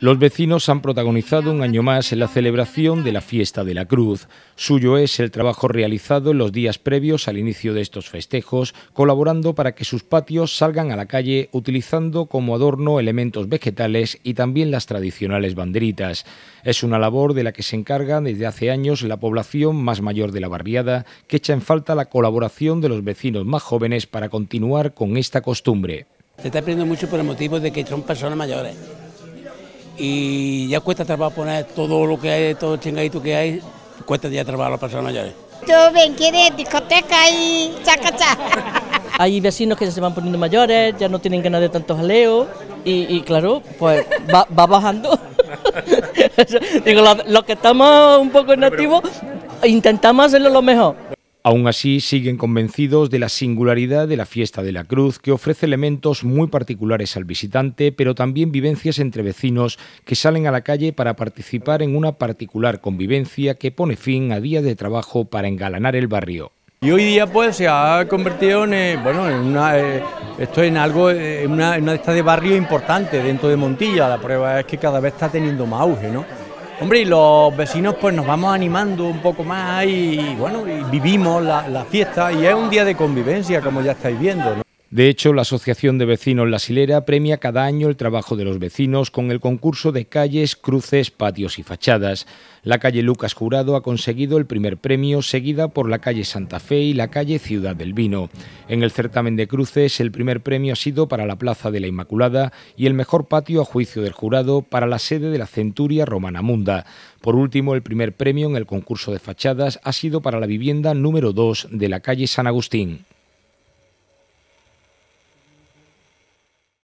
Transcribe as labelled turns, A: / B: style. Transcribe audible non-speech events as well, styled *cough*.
A: Los vecinos han protagonizado un año más ...en la celebración de la fiesta de la Cruz. Suyo es el trabajo realizado en los días previos al inicio de estos festejos, colaborando para que sus patios salgan a la calle utilizando como adorno elementos vegetales y también las tradicionales banderitas. Es una labor de la que se encarga desde hace años la población más mayor de la barriada, que echa en falta la colaboración de los vecinos más jóvenes para continuar con esta costumbre.
B: Se está aprendiendo mucho por el motivo de que son personas mayores y ya cuesta trabajo poner todo lo que hay, todo el chingadito que hay, cuesta ya trabajar a la persona ya.
C: Yo ven de discoteca y chacacha. *laughs* Hay vecinos que ya se van poniendo mayores, ya no tienen ganas de tantos aleos y, claro, pues va, bajando. *laughs* Digo, los que estamos un poco nativos, intentamos hacerlo lo mejor.
A: Aún así, siguen convencidos de la singularidad de la fiesta de la Cruz, que ofrece elementos muy particulares al visitante, pero también vivencias entre vecinos que salen a la calle para participar en una particular convivencia que pone fin a días de trabajo para engalanar el barrio.
D: Y hoy día pues se ha convertido en, eh, una, algo, en una, de eh, estas eh, de barrio importante dentro de Montilla. La prueba es que cada vez está teniendo más auge, ¿no? Hombre, y los vecinos pues nos vamos animando un poco más y, bueno, vivimos la, la, fiesta y es un día de convivencia, como ya
A: estáis viendo, de hecho, la Asociación de Vecinos La Silera premia cada año el trabajo de los vecinos con el concurso de calles, cruces, patios y fachadas. La calle Lucas Jurado ha conseguido el primer premio, seguida por la calle Santa Fe y la calle Ciudad del Vino. En el certamen de cruces, el primer premio ha sido para la Plaza de la Inmaculada y el mejor patio a juicio del jurado para la sede de la Centuria Romana Munda. Por último, el primer premio en el concurso de fachadas ha sido para la vivienda número 2 de la calle San Agustín.